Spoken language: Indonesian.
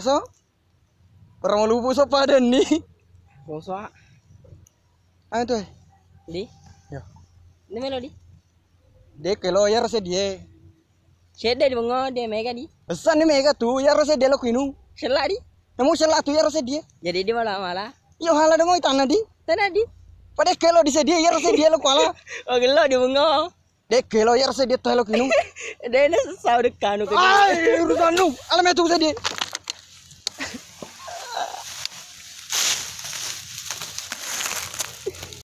so? Orang mau lupa sopa ada ni. Bosa. Ah. Ayo tuh. Di? Ya. Ini melodi. Dek kalau ya rasa dia. Sedih di bengong dia mega di. Besar ni mega tuh ya rasa dia lo kuinu. Selak di. Namu selak tuh ya rasa dia. Jadi dia malah malah. Yo ya, halah dong tanah di. Tanah di. Padahal kalau di sedia ya rasa dia lo kuala. Oh, Oke lo di bengong. Dek kalau ya rasa dia tuh lo kuinu. Dia nasi saudek kanu. Ay urusan lu. Alamat tuh sedia.